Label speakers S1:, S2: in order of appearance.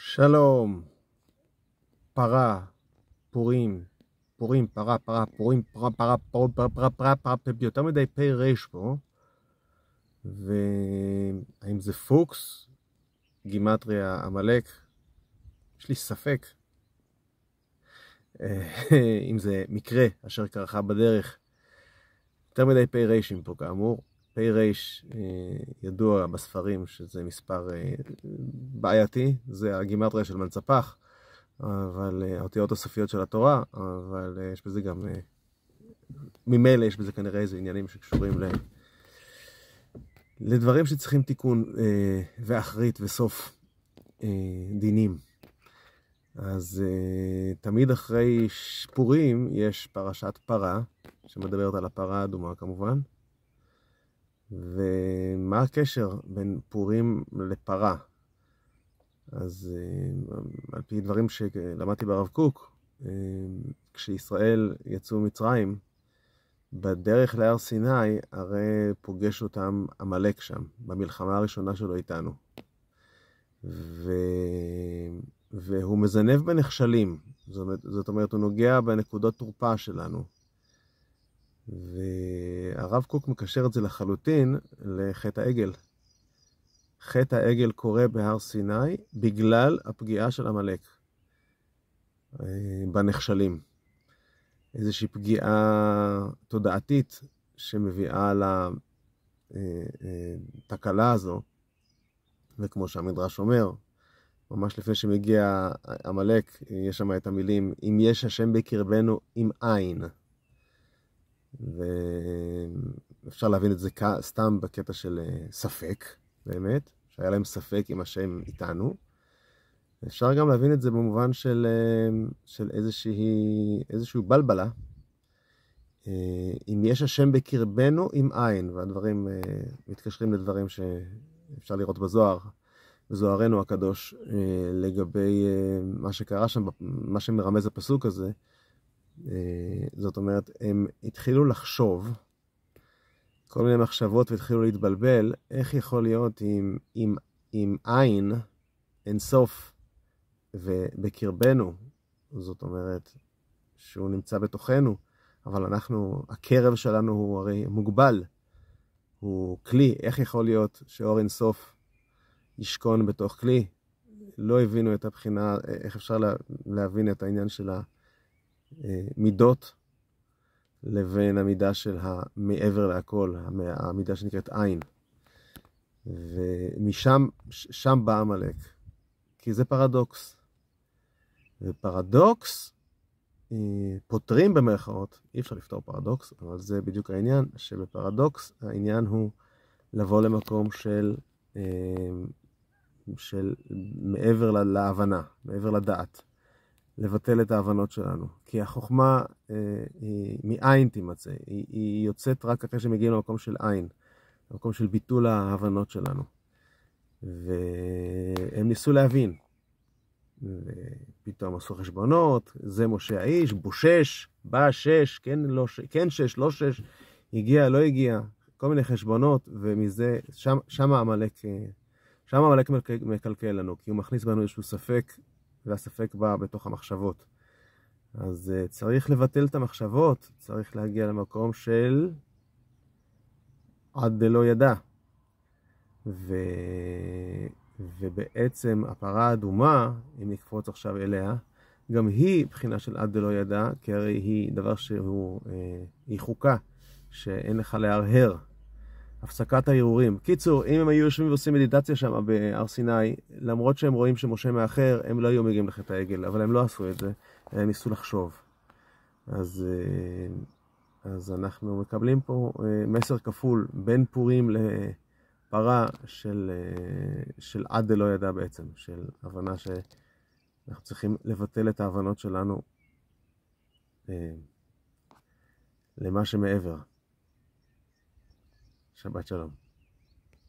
S1: שלום, פרה, פורים, פורים, פרה, פרה, פורים, פרה, פרה, פרה, פרה, פרה, פרה, פרה, יותר מדי פי רייש פה. והאם זה פוקס? גימטריה עמלק? יש לי ספק. אם זה מקרה אשר קרחה בדרך. יותר מדי פי ריישים פה כאמור. פ"ר אה, ידוע בספרים שזה מספר אה, בעייתי, זה הגימטריה של מנצפח, אבל אה, האותיות הסופיות של התורה, אבל יש בזה גם, ממילא יש בזה כנראה איזה עניינים שקשורים ל... לדברים שצריכים תיקון ואחרית וסוף דינים. אז תמיד אחרי פורים יש פרשת פרה, שמדברת על הפרה האדומה כמובן. ומה הקשר בין פורים לפרה? אז אה, על פי דברים שלמדתי ברב קוק, אה, כשישראל יצאו ממצרים, בדרך להר סיני הרי פוגש אותם עמלק שם, במלחמה הראשונה שלו איתנו. ו... והוא מזנב בנחשלים, זאת אומרת, זאת אומרת הוא נוגע בנקודות תורפה שלנו. והרב קוק מקשר את זה לחלוטין לחטא העגל. חטא העגל קורה בהר סיני בגלל הפגיעה של עמלק אה, בנחשלים. איזושהי פגיעה תודעתית שמביאה לתקלה אה, אה, הזו, וכמו שהמדרש אומר, ממש לפני שמגיע עמלק, יש שם את המילים, אם יש השם בקרבנו, אם אין. ואפשר להבין את זה כ... סתם בקטע של אה, ספק, באמת, שהיה להם ספק אם השם איתנו. אפשר גם להבין את זה במובן של, אה, של איזושהי, איזשהו בלבלה. אה, אם יש השם בקרבנו, עם אין, והדברים מתקשרים לדברים שאפשר לראות בזוהר, בזוהרנו הקדוש, לגבי מה שקרה שם, מה שמרמז הפסוק הזה, אה, זאת אומרת, הם התחילו לחשוב כל מיני מחשבות והתחילו להתבלבל, איך יכול להיות אם, אם, אם עין אין סוף ובקרבנו, זאת אומרת, שהוא נמצא בתוכנו, אבל אנחנו, הקרב שלנו הוא הרי מוגבל, הוא כלי, איך יכול להיות שאור אין סוף ישכון בתוך כלי? לא הבינו את הבחינה, איך אפשר להבין את העניין של ה... המידות אה, לבין המידה של המעבר להכל, המידה שנקראת עין. ומשם, שם בא עמלק, כי זה פרדוקס. ופרדוקס אה, פותרים במרכאות, אי אפשר לפתור פרדוקס, אבל זה בדיוק העניין, שבפרדוקס העניין הוא לבוא למקום של, אה, של מעבר להבנה, מעבר לדעת. לבטל את ההבנות שלנו. כי החוכמה אה, היא מאין תימצא, היא, היא יוצאת רק אחרי שמגיעים למקום של עין, למקום של ביטול ההבנות שלנו. והם ניסו להבין. ופתאום עשו חשבונות, זה משה האיש, בושש, בא שש, כן, לא, כן שש, לא שש, הגיע, לא הגיע, כל מיני חשבונות, ומזה, שם עמלק שם עמלק אה, מקלקל לנו, כי הוא מכניס בנו איזשהו ספק והספק בא בתוך המחשבות. אז uh, צריך לבטל את המחשבות, צריך להגיע למקום של עד דלא ידע. ו... ובעצם הפרה האדומה, אם נקפוץ עכשיו אליה, גם היא בחינה של עד דלא ידע, כי הרי היא דבר שהוא, אה, היא חוקה, שאין לך להרהר, הפסקת הערעורים. קיצור, אם הם היו יושבים ועושים מדיטציה שם בהר סיני, למרות שהם רואים שמשה מאחר, הם לא היו מגיעים לחטא העגל, אבל הם לא עשו את זה, הם ניסו לחשוב. אז, אה, אז אנחנו מקבלים פה אה, מסר כפול בין פורים לפרה של, אה, של עד דלא ידע בעצם, של הבנה שאנחנו צריכים לבטל את ההבנות שלנו למה שמעבר. saya baca